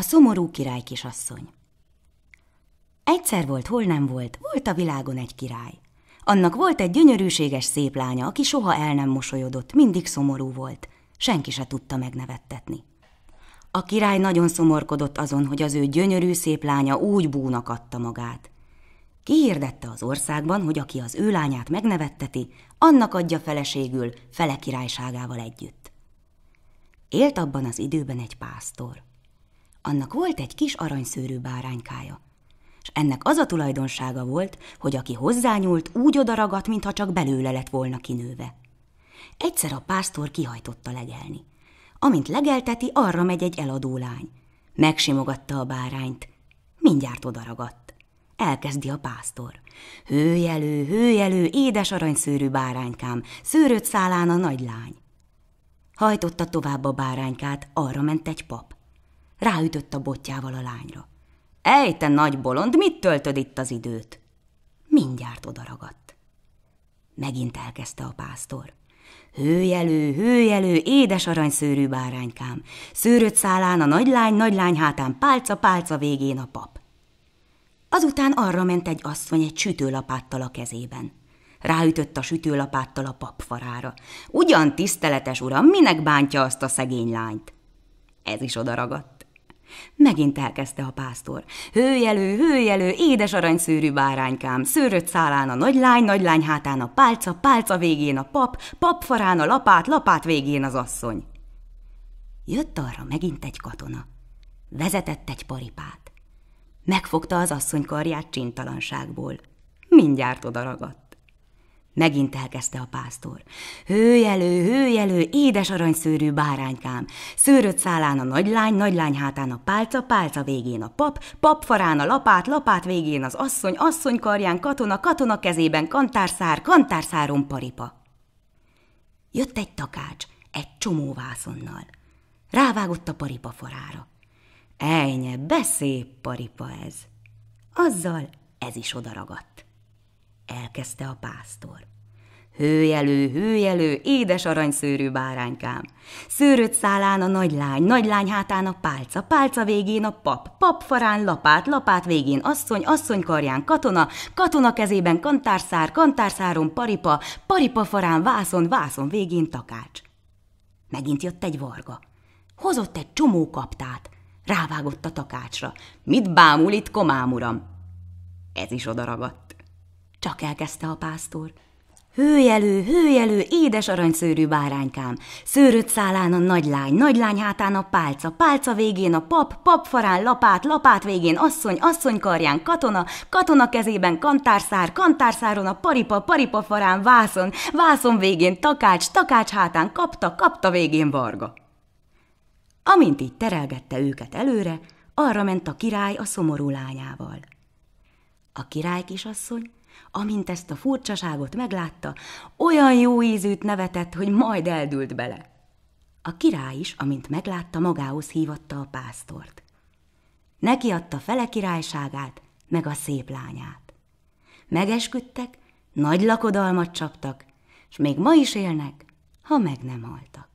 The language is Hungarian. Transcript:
A szomorú király kisasszony Egyszer volt, hol nem volt, volt a világon egy király. Annak volt egy gyönyörűséges szép lánya, aki soha el nem mosolyodott, mindig szomorú volt. Senki se tudta megnevettetni. A király nagyon szomorkodott azon, hogy az ő gyönyörű szép lánya úgy búnak adta magát. Kihirdette az országban, hogy aki az ő lányát megnevetteti, annak adja feleségül, fele királyságával együtt. Élt abban az időben egy pásztor annak volt egy kis aranyszőrű báránykája. És ennek az a tulajdonsága volt, hogy aki hozzányúlt, úgy odaragadt, mintha csak belőle lett volna kinőve. Egyszer a pásztor kihajtotta legelni. Amint legelteti, arra megy egy eladó lány. Megsimogatta a bárányt. Mindjárt odaragadt. Elkezdi a pásztor. Hőjelő, hőjelő, édes aranyszőrű báránykám, szőrött szálán a nagy lány. Hajtotta tovább a báránykát, arra ment egy pap ráütött a botjával a lányra. Ej, te nagy bolond, mit töltöd itt az időt? Mindjárt odaragadt. Megint elkezdte a pásztor. Hőjelő, hőjelő, édes aranyszőrű báránykám, szőröt szálán a nagylány, nagylány hátán pálca, pálca végén a pap. Azután arra ment egy asszony egy sütőlapáttal a kezében. Ráütött a sütőlapáttal a papfarára. Ugyan tiszteletes uram, minek bántja azt a szegény lányt? Ez is odaragadt. Megint elkezdte a pásztor. Hőjelő, hőjelő, édes aranyszőrű báránykám, szőrött szálán a nagylány, nagylány hátán a pálca, pálca végén a pap, papfarán a lapát, lapát végén az asszony. Jött arra megint egy katona. Vezetett egy paripát. Megfogta az asszony karját csintalanságból. Mindjárt odaragadt. Megint elkezdte a pásztor. Hőjelő, hőjelő, édes aranyszőrű báránykám. Szőröt szálán a nagylány, nagylány hátán a pálca, pálca végén a pap, papfarán a lapát, lapát végén az asszony, asszony karján katona, katona kezében kantárszár, kantárszáron paripa. Jött egy takács, egy csomó vászonnal. Rávágott a paripa farára. Ejnye, beszép paripa ez. Azzal ez is odaragadt elkezdte a pásztor. Hőjelő, hőjelő, édes aranyszőrű báránykám. Szőröt szálán a nagylány, nagylány hátán a pálca, pálca végén a pap, pap farán lapát, lapát végén asszony, asszony karján katona, katona kezében kantárszár, kantárszáron paripa, paripa farán vászon, vászon végén takács. Megint jött egy varga. Hozott egy csomó kaptát. Rávágott a takácsra. Mit bámul itt, uram? Ez is odaragadt. Csak elkezdte a pásztor. Hőjelő, hőjelő, édes aranyszőrű báránykám, szőrött szálán a nagylány, nagylány hátán a pálca, pálca végén a pap, pap farán lapát, lapát végén asszony, asszony karján katona, katona kezében kantárszár, kantárszáron a paripa, paripa farán vászon, vászon végén takács, takács hátán kapta, kapta végén varga. Amint így terelgette őket előre, arra ment a király a szomorú lányával. A király kisasszony Amint ezt a furcsaságot meglátta, olyan jó ízűt nevetett, hogy majd eldült bele. A király is, amint meglátta, magához hívatta a pásztort. Neki adta fele királyságát, meg a szép lányát. Megesküdtek, nagy lakodalmat csaptak, és még ma is élnek, ha meg nem haltak.